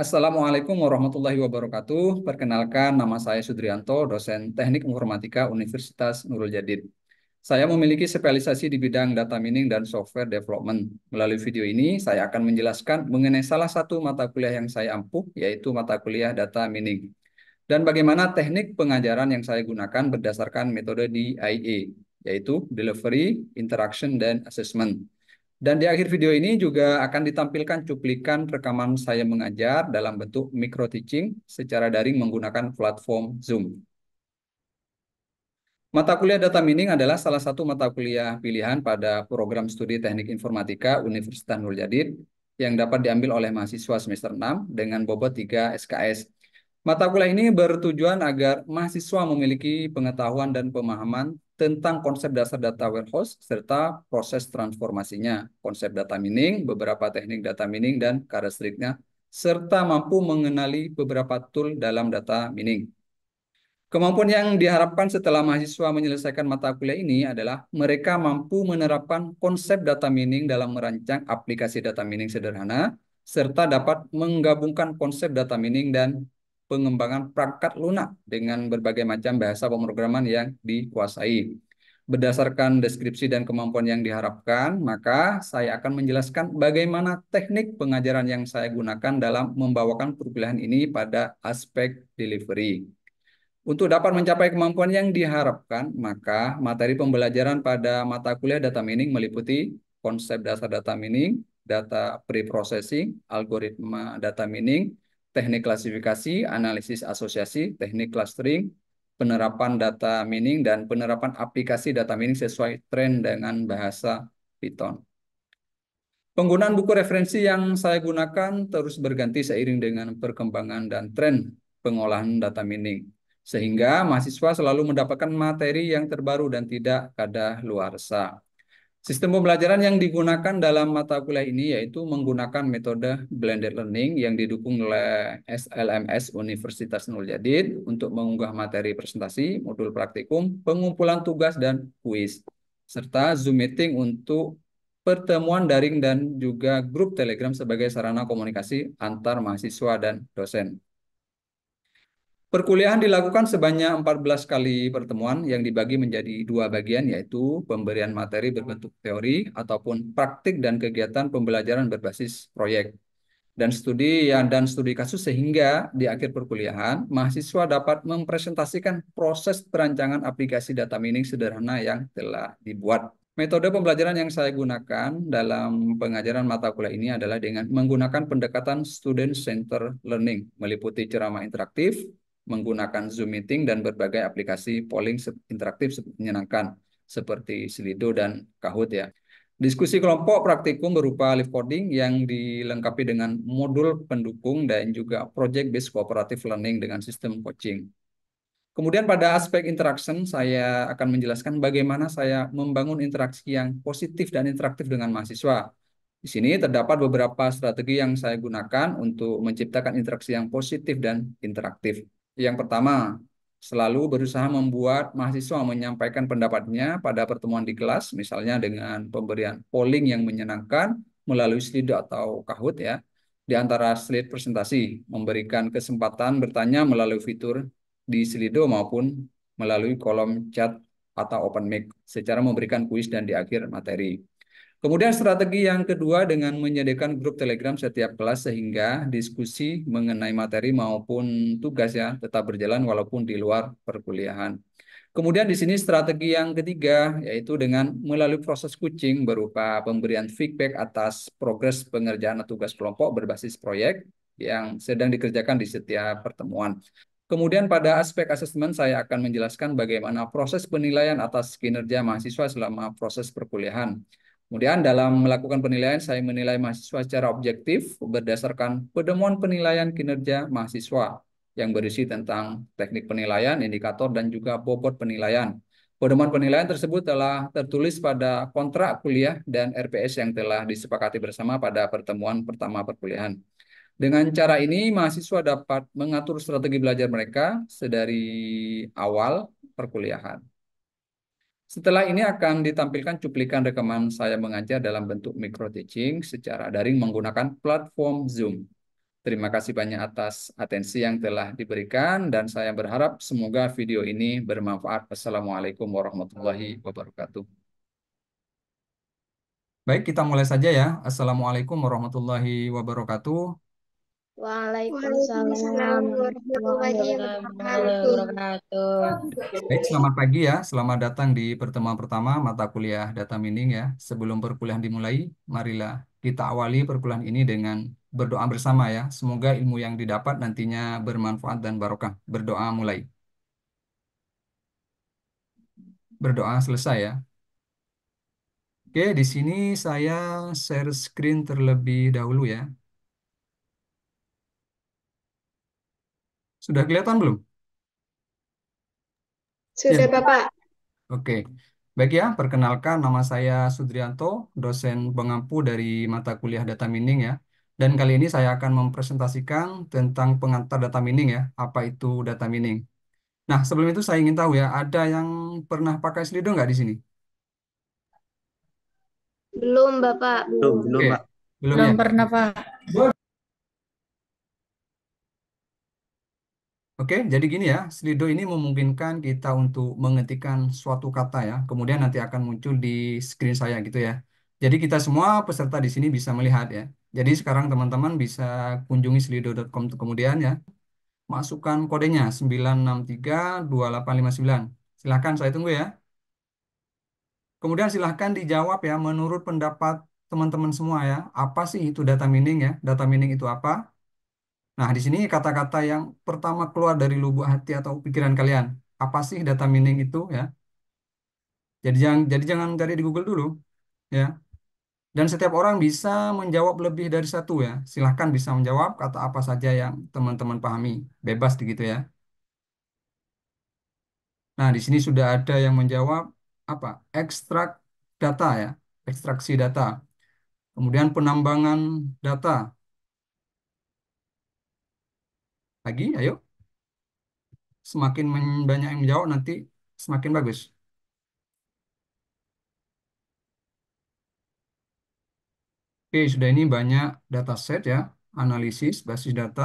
Assalamualaikum warahmatullahi wabarakatuh. Perkenalkan, nama saya Sudrianto, dosen Teknik Informatika Universitas Nurul Jadid. Saya memiliki spesialisasi di bidang data mining dan software development. Melalui video ini, saya akan menjelaskan mengenai salah satu mata kuliah yang saya ampuh, yaitu mata kuliah data mining, dan bagaimana teknik pengajaran yang saya gunakan berdasarkan metode DIA, e, yaitu Delivery, Interaction, dan Assessment. Dan di akhir video ini juga akan ditampilkan cuplikan rekaman saya mengajar dalam bentuk micro teaching secara daring menggunakan platform Zoom. Mata kuliah data mining adalah salah satu mata kuliah pilihan pada program studi Teknik Informatika Universitas Jadid yang dapat diambil oleh mahasiswa semester 6 dengan bobot 3 SKS. Mata kuliah ini bertujuan agar mahasiswa memiliki pengetahuan dan pemahaman tentang konsep dasar data warehouse serta proses transformasinya, konsep data mining, beberapa teknik data mining dan karakteristiknya, serta mampu mengenali beberapa tool dalam data mining. Kemampuan yang diharapkan setelah mahasiswa menyelesaikan mata kuliah ini adalah mereka mampu menerapkan konsep data mining dalam merancang aplikasi data mining sederhana, serta dapat menggabungkan konsep data mining dan pengembangan perangkat lunak dengan berbagai macam bahasa pemrograman yang dikuasai. Berdasarkan deskripsi dan kemampuan yang diharapkan, maka saya akan menjelaskan bagaimana teknik pengajaran yang saya gunakan dalam membawakan perkuliahan ini pada aspek delivery. Untuk dapat mencapai kemampuan yang diharapkan, maka materi pembelajaran pada mata kuliah data mining meliputi konsep dasar data mining, data preprocessing, algoritma data mining, teknik klasifikasi, analisis asosiasi, teknik clustering, penerapan data mining, dan penerapan aplikasi data mining sesuai tren dengan bahasa Python. Penggunaan buku referensi yang saya gunakan terus berganti seiring dengan perkembangan dan tren pengolahan data mining. Sehingga mahasiswa selalu mendapatkan materi yang terbaru dan tidak luar sah. Sistem pembelajaran yang digunakan dalam mata kuliah ini yaitu menggunakan metode blended learning yang didukung oleh SLMS Universitas Nul Jadid untuk mengunggah materi presentasi, modul praktikum, pengumpulan tugas dan kuis, serta Zoom meeting untuk pertemuan daring dan juga grup Telegram sebagai sarana komunikasi antar mahasiswa dan dosen. Perkuliahan dilakukan sebanyak 14 kali pertemuan yang dibagi menjadi dua bagian yaitu pemberian materi berbentuk teori ataupun praktik dan kegiatan pembelajaran berbasis proyek dan studi yang dan studi kasus sehingga di akhir perkuliahan mahasiswa dapat mempresentasikan proses perancangan aplikasi data mining sederhana yang telah dibuat. Metode pembelajaran yang saya gunakan dalam pengajaran mata kuliah ini adalah dengan menggunakan pendekatan student center learning meliputi ceramah interaktif, menggunakan Zoom Meeting dan berbagai aplikasi polling interaktif menyenangkan seperti Slido dan Kahoot ya. Diskusi kelompok praktikum berupa live coding yang dilengkapi dengan modul pendukung dan juga project based cooperative learning dengan sistem coaching. Kemudian pada aspek interaction saya akan menjelaskan bagaimana saya membangun interaksi yang positif dan interaktif dengan mahasiswa. Di sini terdapat beberapa strategi yang saya gunakan untuk menciptakan interaksi yang positif dan interaktif. Yang pertama, selalu berusaha membuat mahasiswa menyampaikan pendapatnya pada pertemuan di kelas, misalnya dengan pemberian polling yang menyenangkan melalui slide atau kahut ya, di antara slide presentasi, memberikan kesempatan bertanya melalui fitur di Slido maupun melalui kolom chat atau open mic secara memberikan kuis dan di akhir materi. Kemudian strategi yang kedua dengan menyediakan grup Telegram setiap kelas sehingga diskusi mengenai materi maupun tugas ya tetap berjalan walaupun di luar perkuliahan. Kemudian di sini strategi yang ketiga yaitu dengan melalui proses coaching berupa pemberian feedback atas progres pengerjaan tugas kelompok berbasis proyek yang sedang dikerjakan di setiap pertemuan. Kemudian pada aspek asesmen saya akan menjelaskan bagaimana proses penilaian atas kinerja mahasiswa selama proses perkuliahan. Kemudian dalam melakukan penilaian, saya menilai mahasiswa secara objektif berdasarkan pedoman penilaian kinerja mahasiswa yang berisi tentang teknik penilaian, indikator, dan juga bobot penilaian. Pedoman penilaian tersebut telah tertulis pada kontrak kuliah dan RPS yang telah disepakati bersama pada pertemuan pertama perkuliahan. Dengan cara ini, mahasiswa dapat mengatur strategi belajar mereka sedari awal perkuliahan. Setelah ini akan ditampilkan cuplikan rekaman saya mengajar dalam bentuk micro teaching secara daring menggunakan platform Zoom. Terima kasih banyak atas atensi yang telah diberikan dan saya berharap semoga video ini bermanfaat. Assalamualaikum warahmatullahi wabarakatuh. Baik, kita mulai saja ya. Assalamualaikum warahmatullahi wabarakatuh. Waalaikumsalam Baik, selamat pagi ya. Selamat datang di pertemuan pertama mata kuliah data mining ya. Sebelum perkuliahan dimulai, marilah kita awali perkuliahan ini dengan berdoa bersama ya. Semoga ilmu yang didapat nantinya bermanfaat dan barokah. Berdoa mulai. Berdoa selesai ya. Oke, di sini saya share screen terlebih dahulu ya. Sudah kelihatan belum? Sudah, ya. Bapak. Oke. Baik ya, perkenalkan nama saya Sudrianto, dosen pengampu dari mata kuliah data mining ya. Dan kali ini saya akan mempresentasikan tentang pengantar data mining ya, apa itu data mining. Nah, sebelum itu saya ingin tahu ya, ada yang pernah pakai Slido nggak di sini? Belum, Bapak. Belum, belum, Pak. Belum, belum ya? pernah, Pak. Oke, jadi gini ya, Slido ini memungkinkan kita untuk mengetikkan suatu kata ya, kemudian nanti akan muncul di screen saya gitu ya. Jadi kita semua peserta di sini bisa melihat ya. Jadi sekarang teman-teman bisa kunjungi slido.com kemudian ya, masukkan kodenya 9632859. Silahkan, saya tunggu ya. Kemudian silahkan dijawab ya, menurut pendapat teman-teman semua ya, apa sih itu data mining ya? Data mining itu apa? Nah, di sini kata-kata yang pertama keluar dari lubuk hati atau pikiran kalian. Apa sih data mining itu ya? Jadi jangan jadi jangan cari di Google dulu ya. Dan setiap orang bisa menjawab lebih dari satu ya. Silahkan bisa menjawab kata apa saja yang teman-teman pahami. Bebas begitu ya. Nah, di sini sudah ada yang menjawab apa? Ekstrak data ya, ekstraksi data. Kemudian penambangan data, lagi, ayo. Semakin banyak yang menjawab nanti semakin bagus. Oke, sudah ini banyak data set ya, analisis basis data.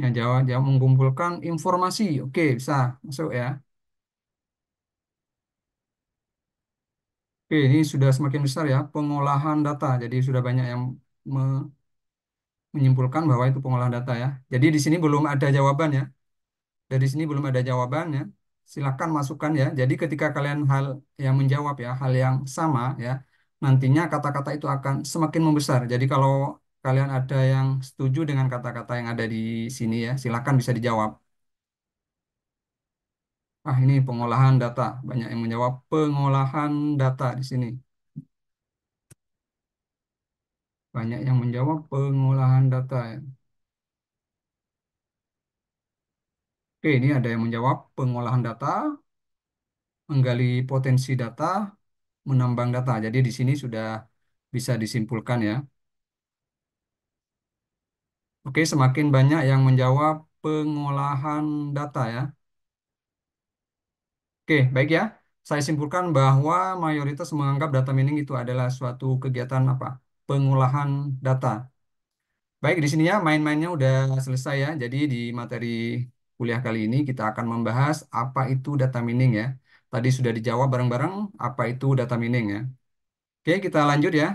Ya, jawab, jawab mengumpulkan informasi. Oke, bisa masuk ya. Oke, ini sudah semakin besar ya, pengolahan data. Jadi sudah banyak yang me menyimpulkan bahwa itu pengolahan data ya. Jadi di sini belum ada jawabannya. Dari sini belum ada jawabannya. Silakan masukkan ya. Jadi ketika kalian hal yang menjawab ya, hal yang sama ya, nantinya kata-kata itu akan semakin membesar. Jadi kalau kalian ada yang setuju dengan kata-kata yang ada di sini ya, silakan bisa dijawab. Ah, ini pengolahan data. Banyak yang menjawab pengolahan data di sini. Banyak yang menjawab pengolahan data. Oke, ini ada yang menjawab pengolahan data, menggali potensi data, menambang data. Jadi di sini sudah bisa disimpulkan ya. Oke, semakin banyak yang menjawab pengolahan data ya. Oke, baik ya. Saya simpulkan bahwa mayoritas menganggap data mining itu adalah suatu kegiatan apa? pengolahan data. Baik, di sini ya main-mainnya udah selesai ya. Jadi di materi kuliah kali ini kita akan membahas apa itu data mining ya. Tadi sudah dijawab bareng-bareng apa itu data mining ya. Oke, kita lanjut ya.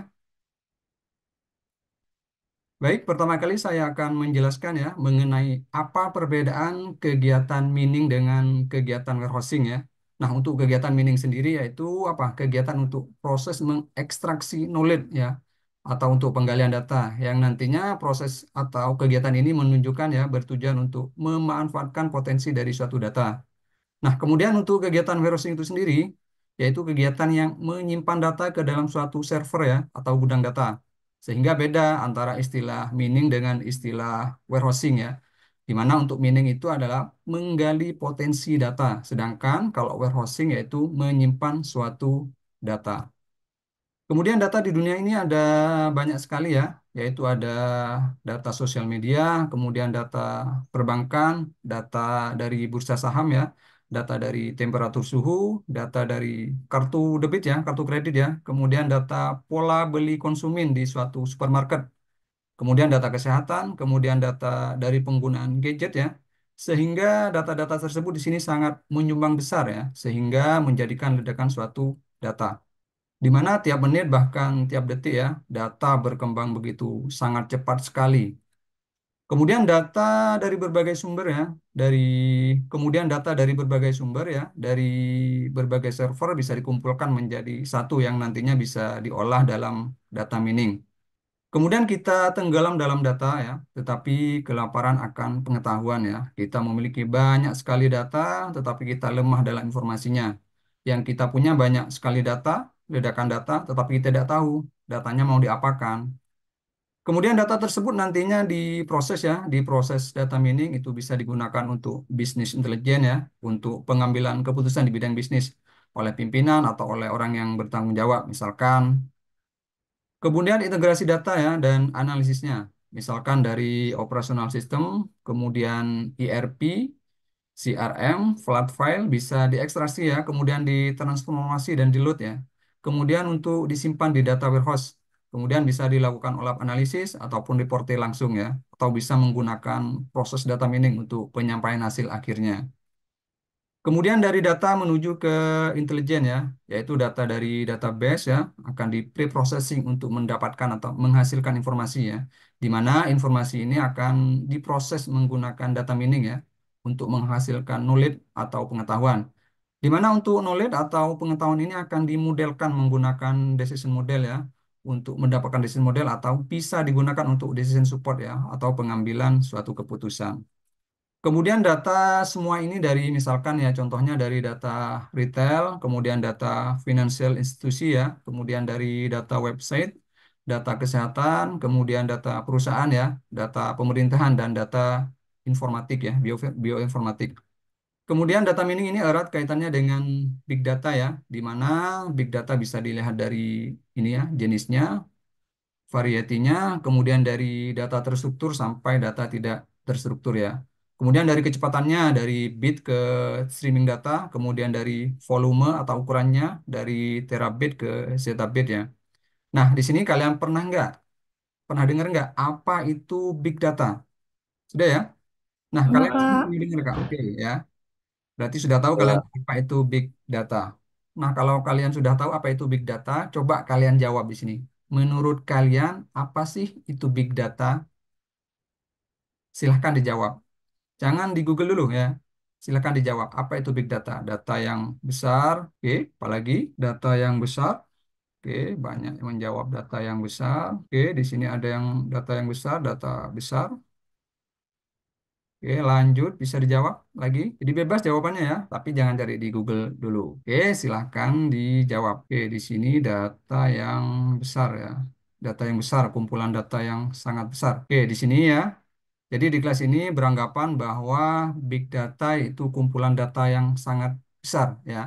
Baik, pertama kali saya akan menjelaskan ya mengenai apa perbedaan kegiatan mining dengan kegiatan warehousing ya. Nah, untuk kegiatan mining sendiri yaitu apa? Kegiatan untuk proses mengekstraksi knowledge ya atau untuk penggalian data yang nantinya proses atau kegiatan ini menunjukkan ya bertujuan untuk memanfaatkan potensi dari suatu data. Nah, kemudian untuk kegiatan warehousing itu sendiri yaitu kegiatan yang menyimpan data ke dalam suatu server ya atau gudang data. Sehingga beda antara istilah mining dengan istilah warehousing ya. Di mana untuk mining itu adalah menggali potensi data, sedangkan kalau warehousing yaitu menyimpan suatu data. Kemudian data di dunia ini ada banyak sekali ya, yaitu ada data sosial media, kemudian data perbankan, data dari bursa saham ya, data dari temperatur suhu, data dari kartu debit ya, kartu kredit ya, kemudian data pola beli konsumen di suatu supermarket, kemudian data kesehatan, kemudian data dari penggunaan gadget ya, sehingga data-data tersebut di sini sangat menyumbang besar ya, sehingga menjadikan ledakan suatu data di mana tiap menit bahkan tiap detik ya data berkembang begitu sangat cepat sekali. Kemudian data dari berbagai sumber ya, dari kemudian data dari berbagai sumber ya, dari berbagai server bisa dikumpulkan menjadi satu yang nantinya bisa diolah dalam data mining. Kemudian kita tenggelam dalam data ya, tetapi kelaparan akan pengetahuan ya. Kita memiliki banyak sekali data, tetapi kita lemah dalam informasinya. Yang kita punya banyak sekali data, ledakan data, tetapi kita tidak tahu datanya mau diapakan. Kemudian data tersebut nantinya diproses ya, diproses data mining itu bisa digunakan untuk bisnis intelijen ya, untuk pengambilan keputusan di bidang bisnis oleh pimpinan atau oleh orang yang bertanggung jawab, misalkan. Kemudian integrasi data ya dan analisisnya, misalkan dari operasional sistem, kemudian ERP, CRM, flat file bisa diekstrasi ya, kemudian ditransformasi dan load ya kemudian untuk disimpan di data warehouse. Kemudian bisa dilakukan olah analisis ataupun reporte langsung ya, atau bisa menggunakan proses data mining untuk penyampaian hasil akhirnya. Kemudian dari data menuju ke intelijen ya, yaitu data dari database ya, akan di preprocessing untuk mendapatkan atau menghasilkan informasi ya, di mana informasi ini akan diproses menggunakan data mining ya, untuk menghasilkan knowledge atau pengetahuan. Di mana untuk knowledge atau pengetahuan ini akan dimodelkan menggunakan decision model ya untuk mendapatkan decision model atau bisa digunakan untuk decision support ya atau pengambilan suatu keputusan. Kemudian data semua ini dari misalkan ya contohnya dari data retail, kemudian data financial institusi ya, kemudian dari data website, data kesehatan, kemudian data perusahaan ya, data pemerintahan dan data informatik ya, bio, bioinformatik. Kemudian data mining ini erat kaitannya dengan big data ya, di mana big data bisa dilihat dari ini ya, jenisnya, varietinya, kemudian dari data terstruktur sampai data tidak terstruktur ya. Kemudian dari kecepatannya dari bit ke streaming data, kemudian dari volume atau ukurannya dari terabit ke zettabit ya. Nah, di sini kalian pernah nggak pernah dengar nggak apa itu big data? Sudah ya? Nah, kalian kalian dengar Kak? Oke okay, ya. Berarti sudah tahu ya. kalian apa itu big data. Nah, kalau kalian sudah tahu apa itu big data, coba kalian jawab di sini. Menurut kalian, apa sih itu big data? Silahkan dijawab. Jangan di Google dulu ya. Silahkan dijawab, apa itu big data? Data yang besar, oke, apalagi data yang besar, Oke, banyak yang menjawab data yang besar. Oke, di sini ada yang data yang besar, data besar. Oke, lanjut bisa dijawab lagi. Jadi bebas jawabannya ya, tapi jangan cari di Google dulu. Oke, silahkan dijawab. Oke, di sini data yang besar ya. Data yang besar, kumpulan data yang sangat besar. Oke, di sini ya. Jadi di kelas ini beranggapan bahwa big data itu kumpulan data yang sangat besar ya.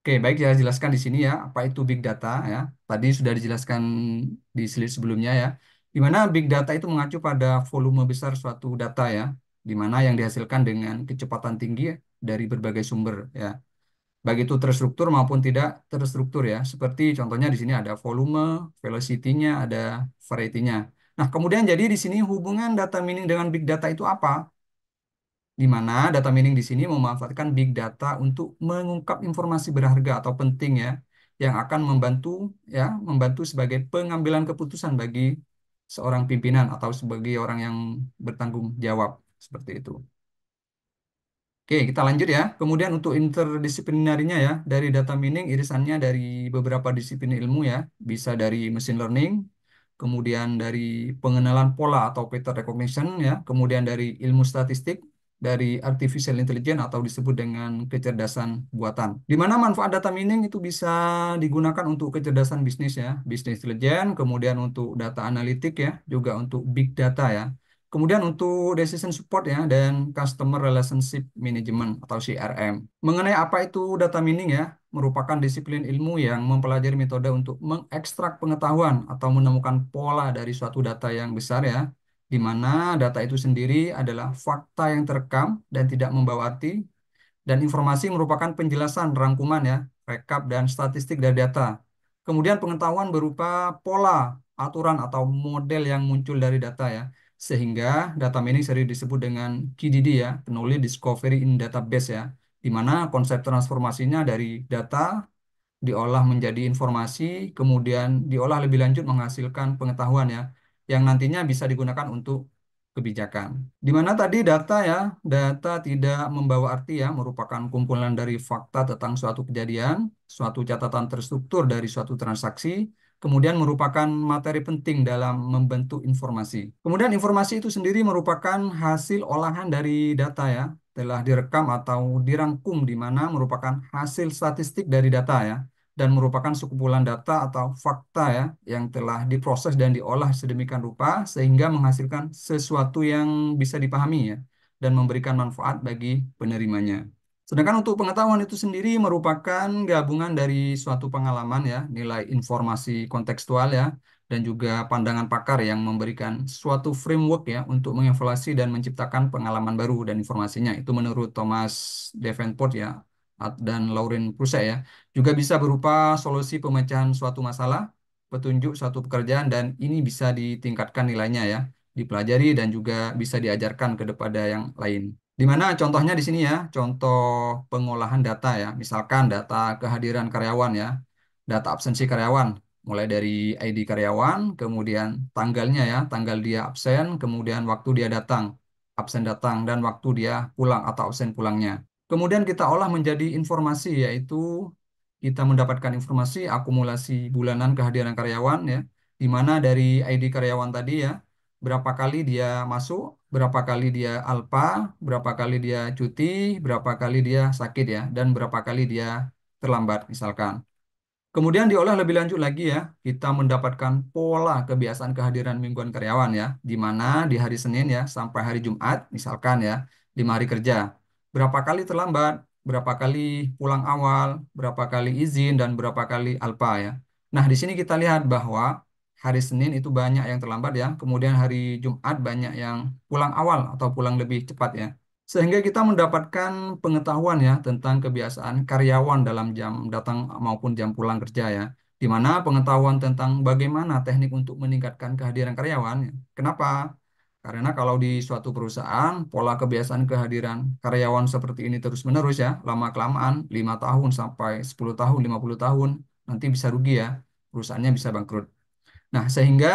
Oke, baik saya jelaskan di sini ya, apa itu big data ya. Tadi sudah dijelaskan di slide sebelumnya ya di mana big data itu mengacu pada volume besar suatu data ya, di mana yang dihasilkan dengan kecepatan tinggi dari berbagai sumber ya. Baik itu terstruktur maupun tidak terstruktur ya. Seperti contohnya di sini ada volume, velocity-nya, ada variety-nya. Nah, kemudian jadi di sini hubungan data mining dengan big data itu apa? Di mana data mining di sini memanfaatkan big data untuk mengungkap informasi berharga atau penting ya yang akan membantu ya membantu sebagai pengambilan keputusan bagi seorang pimpinan atau sebagai orang yang bertanggung jawab seperti itu. Oke, kita lanjut ya. Kemudian untuk interdisiplinarinya ya, dari data mining irisannya dari beberapa disiplin ilmu ya, bisa dari machine learning, kemudian dari pengenalan pola atau pattern recognition ya, kemudian dari ilmu statistik, dari artificial intelligence atau disebut dengan kecerdasan buatan. Di mana manfaat data mining itu bisa digunakan untuk kecerdasan bisnis ya, bisnis intelligence, kemudian untuk data analitik ya, juga untuk big data ya. Kemudian untuk decision support ya dan customer relationship management atau CRM. Mengenai apa itu data mining ya, merupakan disiplin ilmu yang mempelajari metode untuk mengekstrak pengetahuan atau menemukan pola dari suatu data yang besar ya di mana data itu sendiri adalah fakta yang terekam dan tidak membawa arti, dan informasi merupakan penjelasan rangkuman ya, rekap dan statistik dari data. Kemudian pengetahuan berupa pola, aturan atau model yang muncul dari data ya, sehingga data mining sering disebut dengan KDD ya, Knowledge Discovery in Database ya, di mana konsep transformasinya dari data diolah menjadi informasi, kemudian diolah lebih lanjut menghasilkan pengetahuan ya, yang nantinya bisa digunakan untuk kebijakan. Di mana tadi data ya, data tidak membawa arti ya, merupakan kumpulan dari fakta tentang suatu kejadian, suatu catatan terstruktur dari suatu transaksi, kemudian merupakan materi penting dalam membentuk informasi. Kemudian informasi itu sendiri merupakan hasil olahan dari data ya, telah direkam atau dirangkum di mana merupakan hasil statistik dari data ya dan merupakan sekumpulan data atau fakta ya yang telah diproses dan diolah sedemikian rupa sehingga menghasilkan sesuatu yang bisa dipahami ya dan memberikan manfaat bagi penerimanya. Sedangkan untuk pengetahuan itu sendiri merupakan gabungan dari suatu pengalaman ya, nilai informasi kontekstual ya dan juga pandangan pakar yang memberikan suatu framework ya untuk mengevaluasi dan menciptakan pengalaman baru dan informasinya. Itu menurut Thomas Davenport ya, dan Lauren Prusek ya. Juga bisa berupa solusi pemecahan suatu masalah, petunjuk suatu pekerjaan dan ini bisa ditingkatkan nilainya ya, dipelajari dan juga bisa diajarkan kepada yang lain. Di mana contohnya di sini ya, contoh pengolahan data ya, misalkan data kehadiran karyawan ya, data absensi karyawan, mulai dari ID karyawan, kemudian tanggalnya ya, tanggal dia absen, kemudian waktu dia datang, absen datang dan waktu dia pulang atau absen pulangnya. Kemudian kita olah menjadi informasi, yaitu kita mendapatkan informasi akumulasi bulanan kehadiran karyawan, ya, di mana dari ID karyawan tadi ya, berapa kali dia masuk, berapa kali dia alpa, berapa kali dia cuti, berapa kali dia sakit ya, dan berapa kali dia terlambat misalkan. Kemudian diolah lebih lanjut lagi ya, kita mendapatkan pola kebiasaan kehadiran mingguan karyawan ya, di mana di hari Senin ya sampai hari Jumat misalkan ya, lima hari kerja berapa kali terlambat, berapa kali pulang awal, berapa kali izin, dan berapa kali alpa ya. Nah, di sini kita lihat bahwa hari Senin itu banyak yang terlambat ya, kemudian hari Jumat banyak yang pulang awal atau pulang lebih cepat ya. Sehingga kita mendapatkan pengetahuan ya tentang kebiasaan karyawan dalam jam datang maupun jam pulang kerja ya. Di mana pengetahuan tentang bagaimana teknik untuk meningkatkan kehadiran karyawan. Ya. Kenapa? Karena kalau di suatu perusahaan, pola kebiasaan kehadiran karyawan seperti ini terus-menerus ya, lama-kelamaan 5 tahun sampai 10 tahun, 50 tahun, nanti bisa rugi ya, perusahaannya bisa bangkrut. Nah, sehingga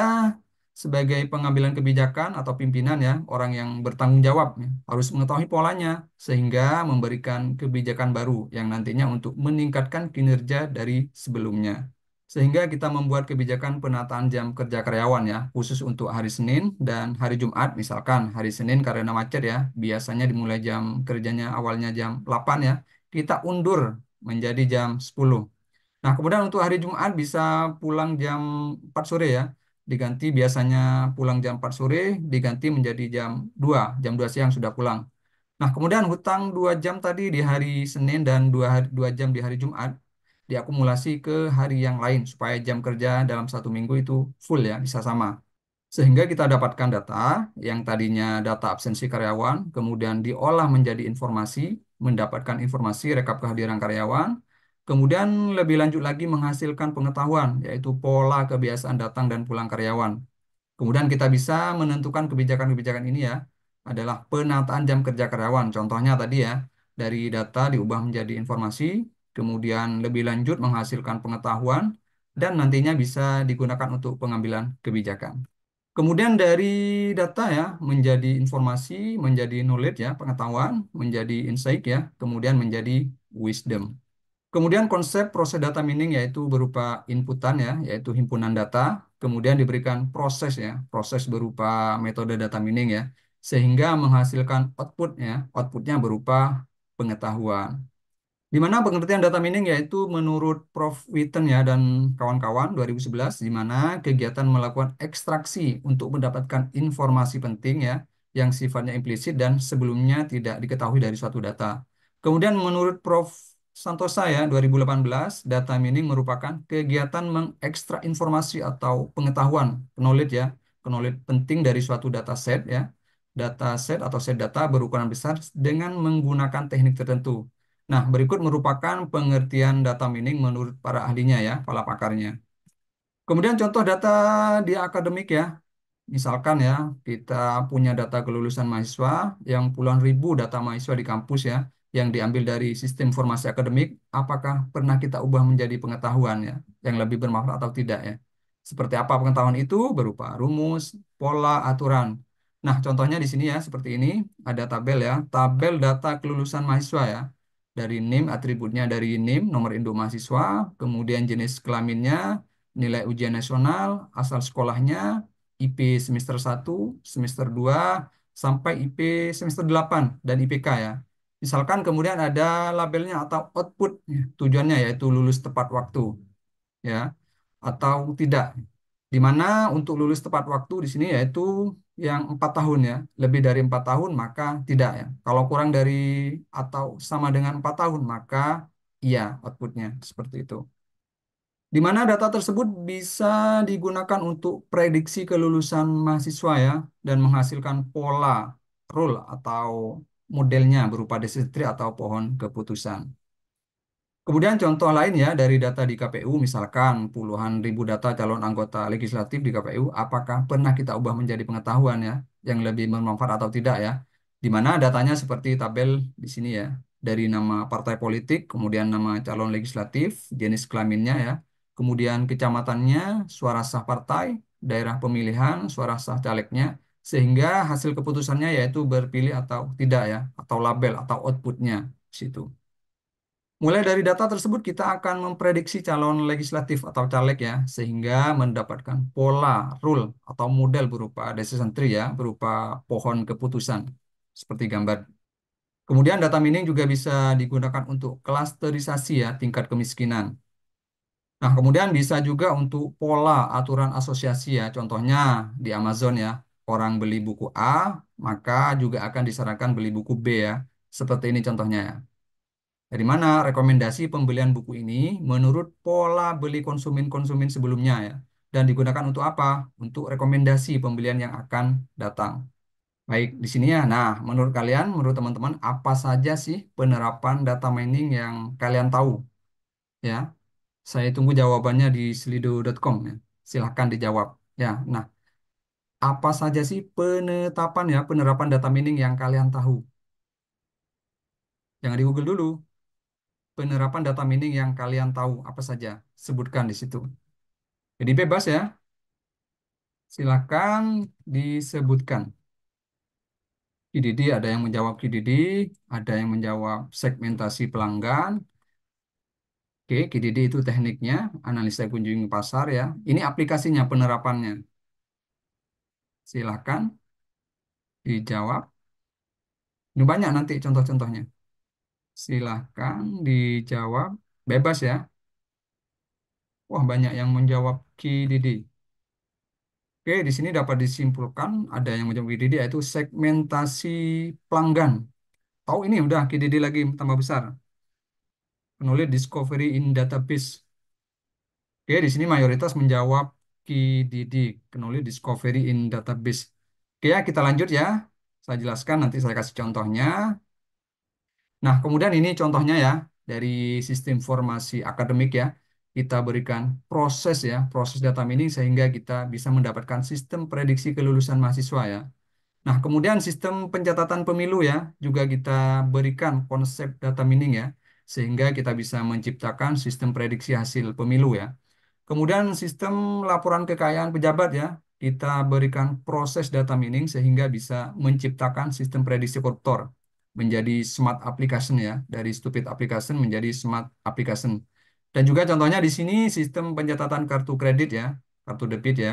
sebagai pengambilan kebijakan atau pimpinan ya, orang yang bertanggung jawab ya, harus mengetahui polanya sehingga memberikan kebijakan baru yang nantinya untuk meningkatkan kinerja dari sebelumnya. Sehingga kita membuat kebijakan penataan jam kerja karyawan ya, khusus untuk hari Senin dan hari Jumat misalkan. Hari Senin karena macet ya, biasanya dimulai jam kerjanya awalnya jam 8 ya, kita undur menjadi jam 10. Nah, kemudian untuk hari Jumat bisa pulang jam 4 sore ya. Diganti biasanya pulang jam 4 sore, diganti menjadi jam 2, jam 2 siang sudah pulang. Nah, kemudian hutang 2 jam tadi di hari Senin dan 2, 2 jam di hari Jumat diakumulasi ke hari yang lain supaya jam kerja dalam satu minggu itu full ya bisa sama sehingga kita dapatkan data yang tadinya data absensi karyawan kemudian diolah menjadi informasi mendapatkan informasi rekap kehadiran karyawan kemudian lebih lanjut lagi menghasilkan pengetahuan yaitu pola kebiasaan datang dan pulang karyawan kemudian kita bisa menentukan kebijakan-kebijakan ini ya adalah penataan jam kerja karyawan contohnya tadi ya dari data diubah menjadi informasi kemudian lebih lanjut menghasilkan pengetahuan, dan nantinya bisa digunakan untuk pengambilan kebijakan. Kemudian dari data ya menjadi informasi, menjadi knowledge ya, pengetahuan, menjadi insight ya, kemudian menjadi wisdom. Kemudian konsep proses data mining yaitu berupa inputan ya, yaitu himpunan data, kemudian diberikan proses ya, proses berupa metode data mining ya, sehingga menghasilkan output ya, outputnya berupa pengetahuan. Di mana pengertian data mining yaitu menurut Prof. Witten ya dan kawan-kawan 2011 di mana kegiatan melakukan ekstraksi untuk mendapatkan informasi penting ya yang sifatnya implisit dan sebelumnya tidak diketahui dari suatu data. Kemudian menurut Prof. Santosa ya 2018 data mining merupakan kegiatan mengekstrak informasi atau pengetahuan knowledge ya knowledge penting dari suatu data set ya data set atau set data berukuran besar dengan menggunakan teknik tertentu Nah, berikut merupakan pengertian data mining menurut para ahlinya ya, para pakarnya. Kemudian contoh data di akademik ya. Misalkan ya, kita punya data kelulusan mahasiswa yang puluhan ribu data mahasiswa di kampus ya, yang diambil dari sistem formasi akademik, apakah pernah kita ubah menjadi pengetahuan ya, yang lebih bermanfaat atau tidak ya. Seperti apa pengetahuan itu? Berupa rumus, pola, aturan. Nah, contohnya di sini ya, seperti ini, ada tabel ya, tabel data kelulusan mahasiswa ya dari NIM, atributnya dari NIM, nomor induk mahasiswa, kemudian jenis kelaminnya, nilai ujian nasional, asal sekolahnya, IP semester 1, semester 2, sampai IP semester 8 dan IPK ya. Misalkan kemudian ada labelnya atau output, tujuannya yaitu lulus tepat waktu. ya Atau tidak, di mana untuk lulus tepat waktu di sini yaitu yang empat tahun ya, lebih dari empat tahun maka tidak ya. Kalau kurang dari atau sama dengan empat tahun maka iya outputnya seperti itu. Di mana data tersebut bisa digunakan untuk prediksi kelulusan mahasiswa ya dan menghasilkan pola rule atau modelnya berupa decision tree atau pohon keputusan. Kemudian contoh lain ya dari data di KPU, misalkan puluhan ribu data calon anggota legislatif di KPU, apakah pernah kita ubah menjadi pengetahuan ya, yang lebih bermanfaat atau tidak ya? Di mana datanya seperti tabel di sini ya, dari nama partai politik, kemudian nama calon legislatif, jenis kelaminnya ya, kemudian kecamatannya, suara sah partai, daerah pemilihan, suara sah calegnya, sehingga hasil keputusannya yaitu berpilih atau tidak ya, atau label atau outputnya situ. Mulai dari data tersebut kita akan memprediksi calon legislatif atau caleg ya, sehingga mendapatkan pola rule atau model berupa decision tree ya, berupa pohon keputusan seperti gambar. Kemudian data mining juga bisa digunakan untuk klasterisasi ya, tingkat kemiskinan. Nah, kemudian bisa juga untuk pola aturan asosiasi ya, contohnya di Amazon ya, orang beli buku A, maka juga akan disarankan beli buku B ya. Seperti ini contohnya ya. Dari mana rekomendasi pembelian buku ini menurut pola beli konsumen-konsumen sebelumnya ya? Dan digunakan untuk apa? Untuk rekomendasi pembelian yang akan datang. Baik, di sini ya. Nah, menurut kalian, menurut teman-teman, apa saja sih penerapan data mining yang kalian tahu? Ya, saya tunggu jawabannya di slido.com ya. Silahkan dijawab. Ya, nah, apa saja sih penetapan ya, penerapan data mining yang kalian tahu? Jangan di Google dulu, penerapan data mining yang kalian tahu apa saja. Sebutkan di situ. Jadi bebas ya. Silakan disebutkan. QDD ada yang menjawab QDD, ada yang menjawab segmentasi pelanggan. Oke, QDD itu tekniknya, analisa kunjungi pasar ya. Ini aplikasinya, penerapannya. Silakan dijawab. Ini banyak nanti contoh-contohnya. Silahkan dijawab. Bebas ya. Wah, banyak yang menjawab Ki Didi. Oke, di sini dapat disimpulkan ada yang menjawab Ki Didi yaitu segmentasi pelanggan. Tahu ini udah Ki Didi lagi tambah besar. Penulis Discovery in Database. Oke, di sini mayoritas menjawab Ki Didi, penulis Discovery in Database. Oke, ya, kita lanjut ya. Saya jelaskan nanti saya kasih contohnya. Nah, kemudian ini contohnya ya dari sistem formasi akademik ya. Kita berikan proses ya, proses data mining sehingga kita bisa mendapatkan sistem prediksi kelulusan mahasiswa ya. Nah, kemudian sistem pencatatan pemilu ya, juga kita berikan konsep data mining ya, sehingga kita bisa menciptakan sistem prediksi hasil pemilu ya. Kemudian sistem laporan kekayaan pejabat ya, kita berikan proses data mining sehingga bisa menciptakan sistem prediksi koruptor menjadi smart application ya, dari stupid application menjadi smart application. Dan juga contohnya di sini sistem pencatatan kartu kredit ya, kartu debit ya.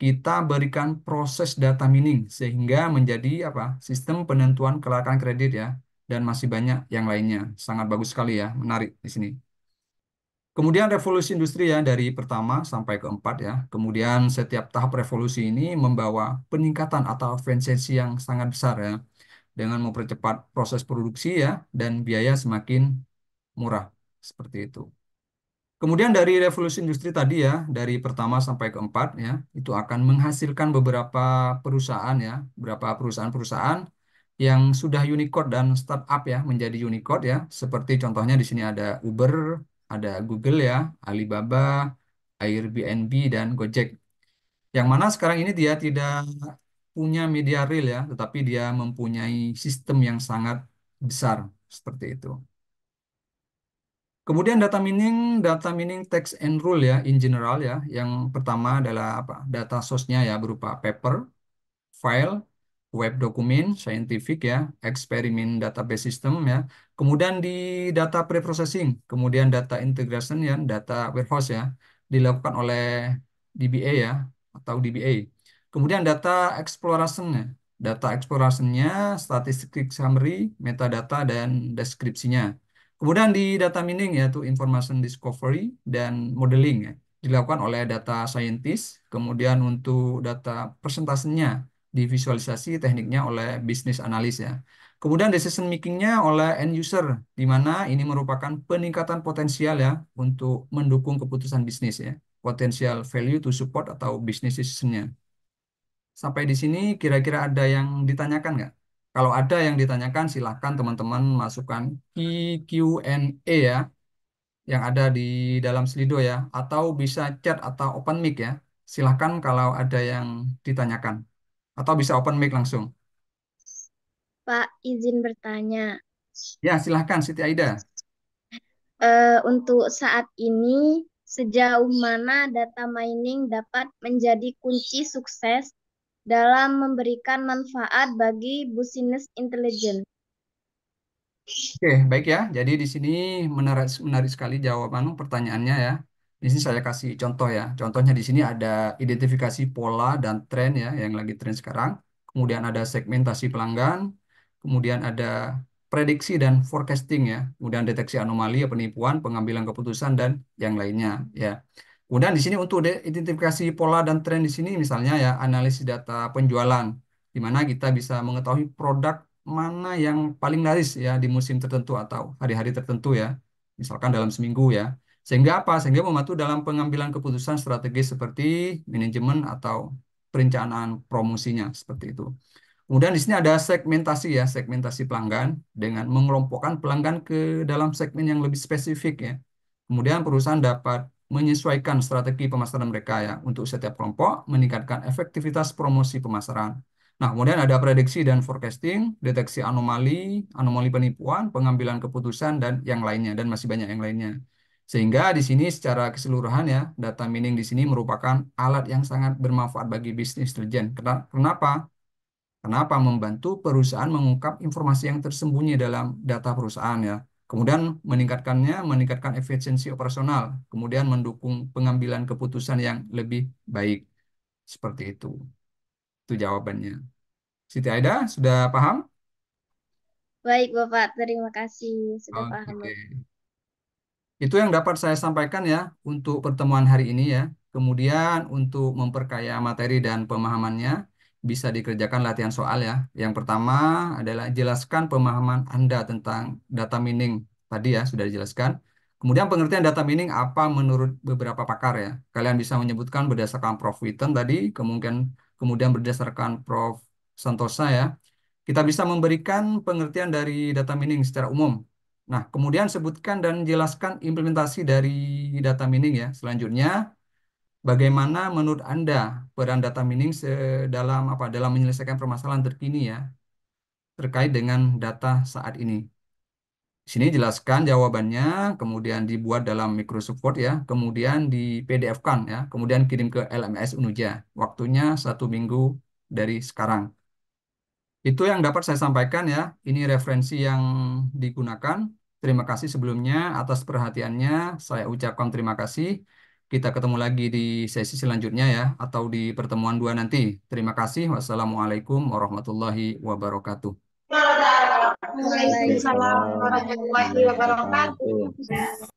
Kita berikan proses data mining sehingga menjadi apa? Sistem penentuan kelelakan kredit ya dan masih banyak yang lainnya. Sangat bagus sekali ya, menarik di sini. Kemudian revolusi industri ya dari pertama sampai keempat ya. Kemudian setiap tahap revolusi ini membawa peningkatan atau efisiensi yang sangat besar ya dengan mempercepat proses produksi ya dan biaya semakin murah seperti itu. Kemudian dari revolusi industri tadi ya, dari pertama sampai keempat ya, itu akan menghasilkan beberapa perusahaan ya, beberapa perusahaan-perusahaan yang sudah unicorn dan startup ya menjadi unicorn ya, seperti contohnya di sini ada Uber, ada Google ya, Alibaba, Airbnb dan Gojek. Yang mana sekarang ini dia tidak punya media real ya, tetapi dia mempunyai sistem yang sangat besar seperti itu. Kemudian data mining, data mining text and rule ya in general ya. Yang pertama adalah apa? Data source-nya ya berupa paper, file, web dokumen, scientific ya, eksperimen database system ya. Kemudian di data preprocessing, kemudian data integration ya, data warehouse ya dilakukan oleh DBA ya atau DBA Kemudian data explorationnya, Data explorationnya, statistik summary, metadata, dan deskripsinya. Kemudian di data mining yaitu information discovery dan modeling ya, dilakukan oleh data scientist. Kemudian untuk data presentasinya divisualisasi tekniknya oleh business analis ya. Kemudian decision makingnya oleh end user, di mana ini merupakan peningkatan potensial ya untuk mendukung keputusan bisnis ya, potensial value to support atau business decision Sampai di sini kira-kira ada yang ditanyakan nggak? Kalau ada yang ditanyakan silahkan teman-teman masukkan di Q&A ya yang ada di dalam Slido ya atau bisa chat atau open mic ya. Silahkan kalau ada yang ditanyakan atau bisa open mic langsung. Pak, izin bertanya. Ya, silahkan Siti Aida. Uh, untuk saat ini, sejauh mana data mining dapat menjadi kunci sukses dalam memberikan manfaat bagi business intelligence. Oke, baik ya. Jadi di sini menarik, menarik sekali jawaban pertanyaannya ya. Di sini saya kasih contoh ya. Contohnya di sini ada identifikasi pola dan tren ya yang lagi tren sekarang. Kemudian ada segmentasi pelanggan, kemudian ada prediksi dan forecasting ya, kemudian deteksi anomali, penipuan, pengambilan keputusan dan yang lainnya ya. Kemudian di sini untuk identifikasi pola dan tren di sini misalnya ya analisis data penjualan di mana kita bisa mengetahui produk mana yang paling laris ya di musim tertentu atau hari-hari tertentu ya. Misalkan dalam seminggu ya. Sehingga apa? Sehingga membantu dalam pengambilan keputusan strategis seperti manajemen atau perencanaan promosinya seperti itu. Kemudian di sini ada segmentasi ya, segmentasi pelanggan dengan mengelompokkan pelanggan ke dalam segmen yang lebih spesifik ya. Kemudian perusahaan dapat menyesuaikan strategi pemasaran mereka ya untuk setiap kelompok, meningkatkan efektivitas promosi pemasaran. Nah, kemudian ada prediksi dan forecasting, deteksi anomali, anomali penipuan, pengambilan keputusan dan yang lainnya dan masih banyak yang lainnya. Sehingga di sini secara keseluruhan ya, data mining di sini merupakan alat yang sangat bermanfaat bagi bisnis intelijen. Kenapa? Kenapa membantu perusahaan mengungkap informasi yang tersembunyi dalam data perusahaan ya. Kemudian meningkatkannya, meningkatkan efisiensi operasional, kemudian mendukung pengambilan keputusan yang lebih baik. Seperti itu. Itu jawabannya. Siti Aida, sudah paham? Baik, Bapak. Terima kasih. Sudah oh, paham. Itu yang dapat saya sampaikan ya untuk pertemuan hari ini ya. Kemudian untuk memperkaya materi dan pemahamannya, bisa dikerjakan latihan soal ya. Yang pertama adalah jelaskan pemahaman Anda tentang data mining. Tadi ya sudah dijelaskan. Kemudian pengertian data mining apa menurut beberapa pakar ya. Kalian bisa menyebutkan berdasarkan Prof. Witten tadi, kemungkinan kemudian berdasarkan Prof. Santosa ya. Kita bisa memberikan pengertian dari data mining secara umum. Nah, kemudian sebutkan dan jelaskan implementasi dari data mining ya. Selanjutnya, Bagaimana menurut Anda peran data mining dalam apa dalam menyelesaikan permasalahan terkini ya terkait dengan data saat ini? Di sini jelaskan jawabannya, kemudian dibuat dalam Microsoft Word ya, kemudian di PDF-kan ya, kemudian kirim ke LMS Unuja. Waktunya satu minggu dari sekarang. Itu yang dapat saya sampaikan ya. Ini referensi yang digunakan. Terima kasih sebelumnya atas perhatiannya. Saya ucapkan terima kasih. Kita ketemu lagi di sesi selanjutnya ya, atau di pertemuan dua nanti. Terima kasih. Wassalamualaikum warahmatullahi wabarakatuh. Waalaikumsalam warahmatullahi wabarakatuh.